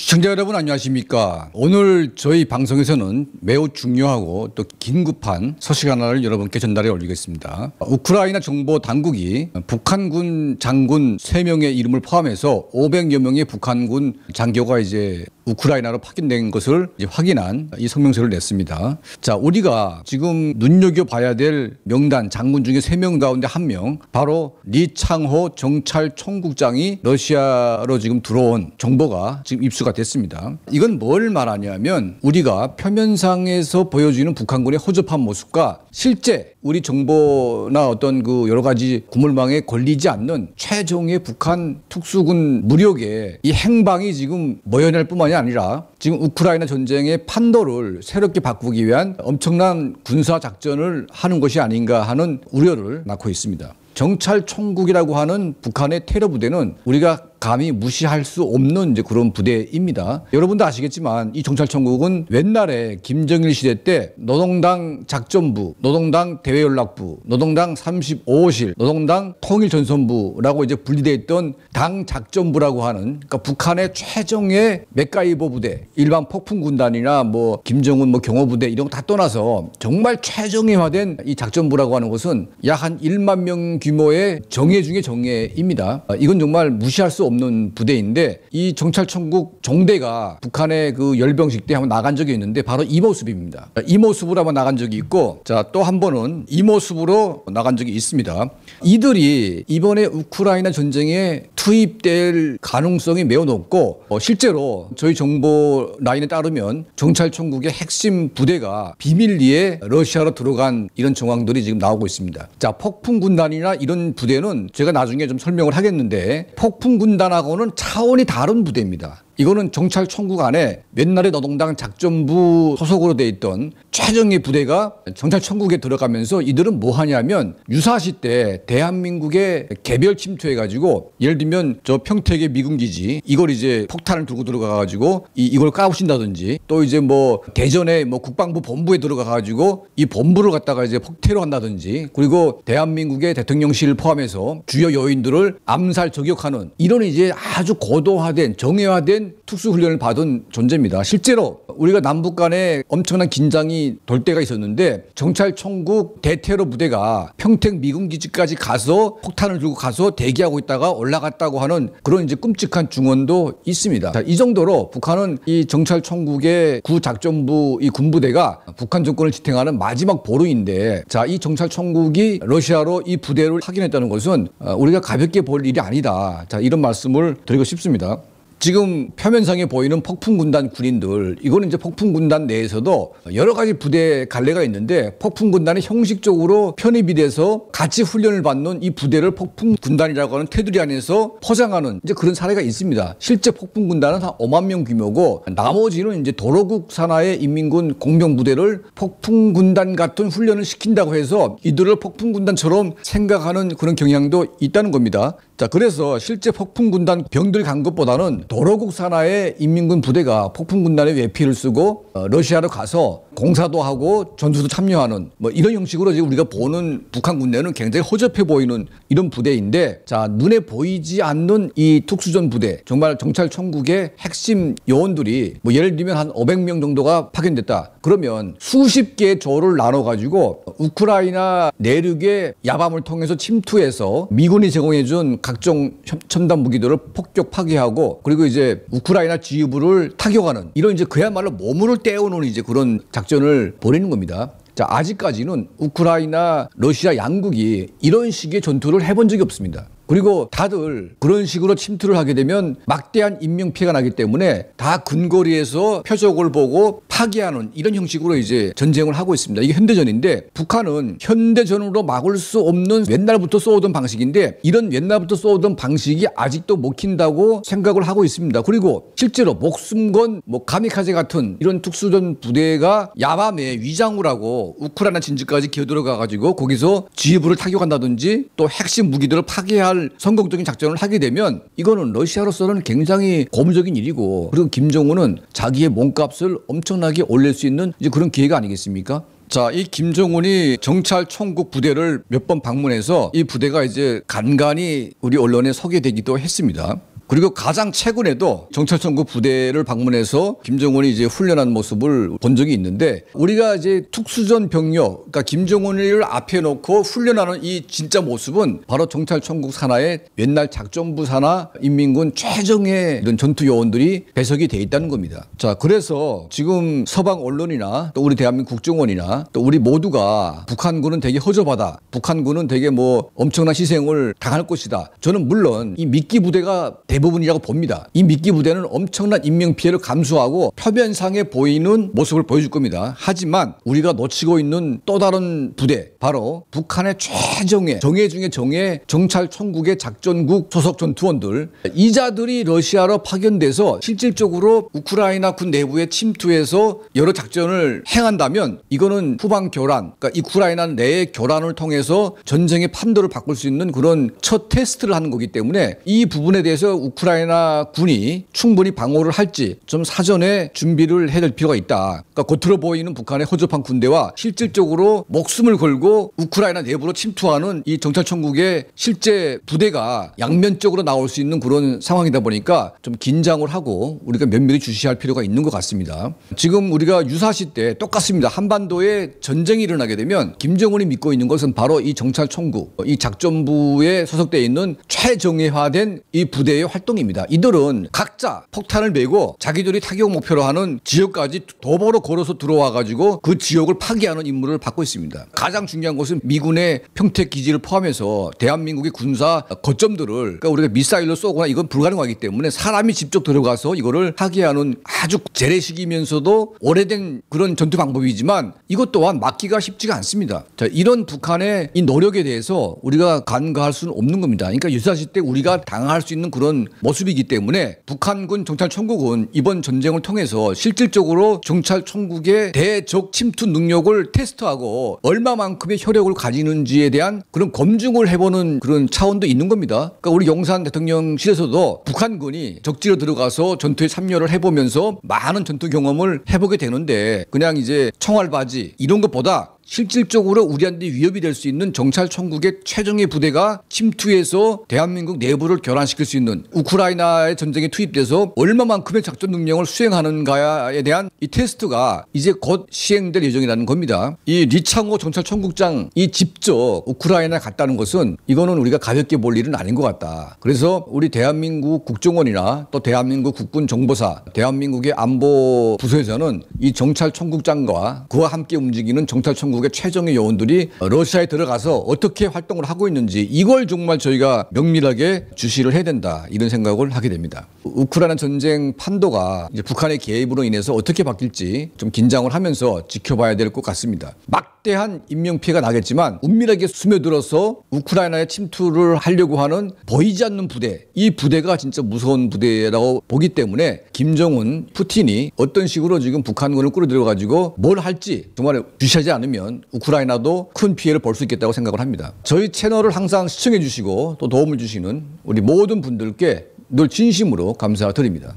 시청자 여러분 안녕하십니까. 오늘 저희 방송에서는 매우 중요하고 또 긴급한 소식 하나를 여러분께 전달해 올리겠습니다. 우크라이나 정보 당국이 북한군 장군 세명의 이름을 포함해서 500여 명의 북한군 장교가 이제 우크라이나로 파견된 것을 확인한 이 성명서를 냈습니다. 자, 우리가 지금 눈여겨봐야 될 명단 장군 중에 세 명 가운데 한명 바로 리창호 정찰총국장이 러시아로 지금 들어온 정보가 지금 입수가 됐습니다. 이건 뭘 말하냐면 우리가 표면상에서 보여주는 북한군의 허접한 모습과 실제 우리 정보나 어떤 그 여러 가지 구물망에 걸리지 않는 최종의 북한 특수군 무력의 이 행방이 지금 모여날 뿐만이 아니라 지금 우크라이나 전쟁의 판도를 새롭게 바꾸기 위한 엄청난 군사 작전을 하는 것이 아닌가 하는 우려를 낳고 있습니다. 정찰총국이라고 하는 북한의 테러 부대는 우리가 감히 무시할 수 없는 이제 그런 부대입니다. 여러분도 아시겠지만 이 정찰총국은 옛날에 김정일 시대 때 노동당 작전부, 노동당 대외연락부, 노동당 35호실, 노동당 통일전선부라고 이제 분리되어 있던 당 작전부라고 하는 그러니까 북한의 최종의 맥가이버 부대, 일반 폭풍 군단이나 뭐 김정은 뭐 경호부대 이런 거 다 떠나서 정말 최정예화된 이 작전부라고 하는 것은 약 한 1만 명 규모의 정예 중의 정예입니다. 이건 정말 무시할 수 없는 부대인데 이 정찰총국 정대가 북한의 그 열병식 때 한번 나간 적이 있는데 바로 이 모습입니다. 이 모습으로 한번 나간 적이 있고 자 또 한 번은 이 모습으로 나간 적이 있습니다. 이들이 이번에 우크라이나 전쟁에 투입될 가능성이 매우 높고 어, 실제로 저희 정보 라인에 따르면 정찰총국의 핵심 부대가 비밀리에 러시아로 들어간 이런 정황들이 지금 나오고 있습니다. 자 폭풍 군단이나 이런 부대는 제가 나중에 좀 설명을 하겠는데 폭풍 군단하고는 차원이 다른 부대입니다. 이거는 정찰 총국 안에 옛날에 노동당 작전부 소속으로 돼 있던 최정의 부대가 정찰 총국에 들어가면서 이들은 뭐 하냐면 유사시 때 대한민국에 개별 침투해 가지고 예를 들면 저 평택의 미군 기지 이걸 이제 폭탄을 들고 들어가 가지고 이 이걸 까부신다든지 또 이제 뭐 대전에 뭐 국방부 본부에 들어가 가지고 이 본부를 갖다가 이제 폭태로 한다든지 그리고 대한민국의 대통령실을 포함해서 주요 요인들을 암살 저격하는 이런 이제 아주 고도화된 정예화된 특수훈련을 받은 존재입니다. 실제로 우리가 남북 간에 엄청난 긴장이 돌 때가 있었는데 정찰총국 대테러 부대가 평택 미군기지까지 가서 폭탄을 들고 가서 대기하고 있다가 올라갔다고 하는 그런 이제 끔찍한 증언도 있습니다. 자, 이 정도로 북한은 이 정찰총국의 구작전부 이 군부대가 북한 정권을 지탱하는 마지막 보루인데 자, 이 정찰총국이 러시아로 이 부대를 확인했다는 것은 어, 우리가 가볍게 볼 일이 아니다. 자, 이런 말씀을 드리고 싶습니다. 지금 표면상에 보이는 폭풍 군단 군인들 이거는 이제 폭풍 군단 내에서도 여러 가지 부대 갈래가 있는데 폭풍 군단이 형식적으로 편입이 돼서 같이 훈련을 받는 이 부대를 폭풍 군단이라고 하는 테두리 안에서 포장하는 이제 그런 사례가 있습니다. 실제 폭풍 군단은 한 5만 명 규모고 나머지는 이제 도로국 산하의 인민군 공병 부대를 폭풍 군단 같은 훈련을 시킨다고 해서 이들을 폭풍 군단처럼 생각하는 그런 경향도 있다는 겁니다. 자, 그래서 실제 폭풍 군단 병들 간 것보다는 도로국 산하의 인민군 부대가 폭풍군단의 외피를 쓰고 어, 러시아로 가서 공사도 하고 전투도 참여하는 뭐 이런 형식으로 지금 우리가 보는 북한 군대는 굉장히 허접해 보이는 이런 부대인데 자 눈에 보이지 않는 이 특수전 부대 정말 정찰총국의 핵심 요원들이 뭐 예를 들면 한 500명 정도가 파견됐다 그러면 수십 개의 조를 나눠 가지고 우크라이나 내륙의 야밤을 통해서 침투해서 미군이 제공해준 각종 첨단 무기들을 폭격 파괴하고 그리고 그리고 이제 우크라이나 지휘부를 타격하는 이런 이제 그야말로 몸으로 떼어놓는 이제 그런 작전을 보내는 겁니다. 자, 아직까지는 우크라이나 러시아 양국이 이런 식의 전투를 해본 적이 없습니다. 그리고 다들 그런 식으로 침투를 하게 되면 막대한 인명 피해가 나기 때문에 다 근거리에서 표적을 보고 파괴하는 이런 형식으로 이제 전쟁을 하고 있습니다. 이게 현대전인데 북한은 현대전으로 막을 수 없는 옛날부터 써오던 방식인데 이런 옛날부터 써오던 방식이 아직도 먹힌다고 생각을 하고 있습니다. 그리고 실제로 목숨 건뭐 가미카제 같은 이런 특수전 부대가 야밤에 위장우라고 우크라이나 진지까지 기어들어가 가지고 거기서 지휘부를 타격한다든지 또 핵심 무기들을 파괴할 성공적인 작전을 하게 되면 이거는 러시아로서는 굉장히 고무적인 일이고 그리고 김정은은 자기의 몸값을 엄청 엄청나게 올릴 수 있는 이제 그런 기회가 아니겠습니까? 자, 이 김정은이 정찰 총국 부대를 몇 번 방문해서 이 부대가 이제 간간히 우리 언론에 소개되기도 했습니다. 그리고 가장 최근에도 정찰청구 부대를 방문해서 김정은이 이제 훈련한 모습을 본 적이 있는데 우리가 이제 특수전 병력 그러니까 김정은을 앞에 놓고 훈련하는 이 진짜 모습은 바로 정찰청국 산하의 옛날 작전부 산하 인민군 최정의 이런 전투 요원들이 배석이 돼 있다는 겁니다. 자 그래서 지금 서방 언론이나 또 우리 대한민국 국정원이나 또 우리 모두가 북한군은 되게 허접하다. 북한군은 되게 뭐 엄청난 희생을 당할 것이다. 저는 물론 이 미끼 부대가 대 대부분이라고 봅니다. 이 미끼 부대는 엄청난 인명 피해를 감수하고 표면상에 보이는 모습을 보여줄 겁니다. 하지만 우리가 놓치고 있는 또 다른 부대 바로 북한의 최정예, 정예 중의 정예 정찰총국의 작전국 소속 전투원들 이자들이 러시아로 파견돼서 실질적으로 우크라이나 군 내부에 침투해서 여러 작전을 행한다면 이거는 후방 교란, 그러니까 이 우크라이나 내의 교란을 통해서 전쟁의 판도를 바꿀 수 있는 그런 첫 테스트를 하는 거기 때문에 이 부분에 대해서 우크라이나 군이 충분히 방어를 할지 좀 사전에 준비를 해야 될 필요가 있다. 그러니까 겉으로 보이는 북한의 허접한 군대와 실질적으로 목숨을 걸고 그리고 우크라이나 내부로 침투하는 이 정찰총국의 실제 부대가 양면적으로 나올 수 있는 그런 상황이다 보니까 좀 긴장을 하고 우리가 면밀히 주시할 필요가 있는 것 같습니다. 지금 우리가 유사시 때 똑같습니다. 한반도에 전쟁이 일어나게 되면 김정은이 믿고 있는 것은 바로 이 정찰총국, 이 작전부에 소속되어 있는 최정예화된 이 부대의 활동입니다. 이들은 각자 폭탄을 메고 자기들이 타격 목표로 하는 지역까지 도보로 걸어서 들어와 가지고 그 지역을 파괴하는 임무를 받고 있습니다. 가장 중요한 중요한 것은 미군의 평택 기지를 포함해서 대한민국의 군사 거점들을 그러니까 우리가 미사일로 쏘거나 이건 불가능하기 때문에 사람이 직접 들어가서 이거를 하게 하는 아주 재래식이면서도 오래된 그런 전투 방법이지만 이것 또한 막기가 쉽지가 않습니다. 자, 이런 북한의 이 노력에 대해서 우리가 간과할 수는 없는 겁니다. 그러니까 유사시때 우리가 당할 수 있는 그런 모습이기 때문에 북한군 정찰총국은 이번 전쟁을 통해서 실질적으로 정찰총국의 대적 침투 능력을 테스트하고 얼마만큼 합의 효력을 가지는지에 대한 그런 검증을 해보는 그런 차원도 있는 겁니다. 그러니까 우리 용산 대통령실에서도 북한군이 적지로 들어가서 전투에 참여를 해보면서 많은 전투 경험을 해보게 되는데 그냥 이제 청활 바지 이런 것보다 실질적으로 우리한테 위협이 될 수 있는 정찰총국의 최정예 부대가 침투해서 대한민국 내부를 결란시킬수 있는 우크라이나의 전쟁에 투입돼서 얼마만큼의 작전 능력을 수행하는가에 대한 이 테스트가 이제 곧 시행될 예정이라는 겁니다. 이 리창호 정찰총국장이 직접 우크라이나 에 갔다는 것은 이거는 우리가 가볍게 볼 일은 아닌 것 같다. 그래서 우리 대한민국 국정원이나 또 대한민국 국군정보사, 대한민국의 안보 부서에서는 이 정찰총국장과 그와 함께 움직이는 정찰총국 미국의 최정의 요원들이 러시아에 들어가서 어떻게 활동을 하고 있는지 이걸 정말 저희가 명밀하게 주시를 해야 된다 이런 생각을 하게 됩니다. 우크라이나 전쟁 판도가 북한의 개입으로 인해서 어떻게 바뀔지 좀 긴장을 하면서 지켜봐야 될 것 같습니다. 막 막대한 인명피해가 나겠지만 은밀하게 스며들어서 우크라이나에 침투를 하려고 하는 보이지 않는 부대 이 부대가 진짜 무서운 부대라고 보기 때문에 김정은 푸틴이 어떤 식으로 지금 북한군을 끌어들여 가지고 뭘 할지 정말 주시하지 않으면 우크라이나도 큰 피해를 볼 수 있겠다고 생각을 합니다 저희 채널을 항상 시청해 주시고 또 도움을 주시는 우리 모든 분들께 늘 진심으로 감사드립니다.